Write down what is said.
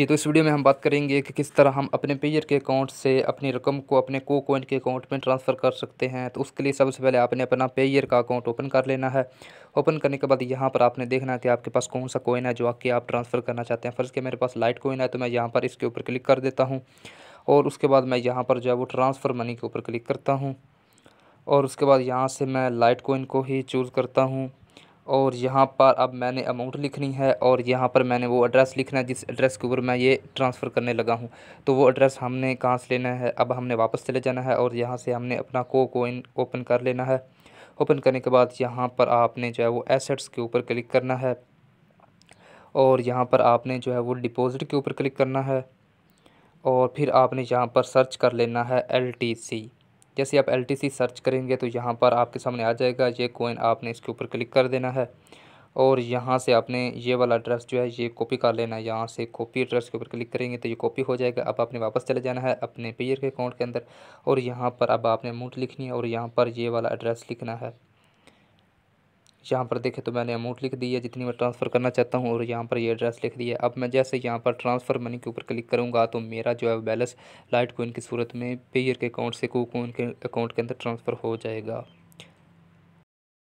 जी तो इस वीडियो में हम बात करेंगे कि किस तरह हम अपने पेयर के अकाउंट से अपनी रकम को अपने को कोइन के अकाउंट में ट्रांसफ़र कर सकते हैं तो उसके लिए सबसे पहले आपने अपना पेयर का अकाउंट ओपन कर लेना है ओपन करने के बाद यहाँ पर आपने देखना है कि आपके पास कौन सा कोइन है जो आके आप ट्रांसफ़र करना चाहते हैं फर्स्ट के मेरे पास लाइट कोइन है तो मैं यहाँ पर इसके ऊपर क्लिक कर देता हूँ और उसके बाद मैं यहाँ पर जो है वो ट्रांसफ़र मनी के ऊपर क्लिक करता हूँ और उसके बाद यहाँ से मैं लाइट कोइन को ही चूज़ करता हूँ और यहाँ पर अब मैंने अमाउंट लिखनी है और यहाँ पर मैंने वो एड्रेस लिखना है जिस एड्रेस के ऊपर मैं ये ट्रांसफ़र करने लगा हूँ तो वो एड्रेस हमने कहाँ से लेना है अब हमने वापस चले जाना है और यहाँ से हमने अपना को कोइन ओपन कर लेना है ओपन करने के बाद यहाँ पर आपने जो है वो एसेट्स के ऊपर क्लिक करना है और यहाँ पर आपने जो है वो डिपॉज़िट के ऊपर क्लिक करना है और फिर आपने यहाँ पर सर्च कर लेना है एल टी सी जैसे आप एल सर्च करेंगे तो यहाँ पर आपके सामने आ जाएगा ये कोइन आपने इसके ऊपर क्लिक कर देना है और यहाँ से आपने ये वाला एड्रेस जो है ये कॉपी कर लेना है यहाँ से कॉपी एड्रेस के ऊपर क्लिक करेंगे तो ये कॉपी हो जाएगा अब आपने वापस चले जाना है अपने पेयर के अकाउंट के अंदर और यहाँ पर अब आपने अमाउंट लिखनी है और यहाँ पर ये वाला एड्रेस लिखना है यहाँ पर देखें तो मैंने अमाउंट लिख दी है जितनी मैं ट्रांसफ़र करना चाहता हूँ और यहाँ पर ये एड्रेस लिख दिया है अब मैं जैसे यहाँ पर ट्रांसफ़र मनी के ऊपर क्लिक करूँगा तो मेरा जो है बैलेंस लाइट कोइन की सूरत में पेयर के अकाउंट से को के अकाउंट के अंदर ट्रांसफ़र हो जाएगा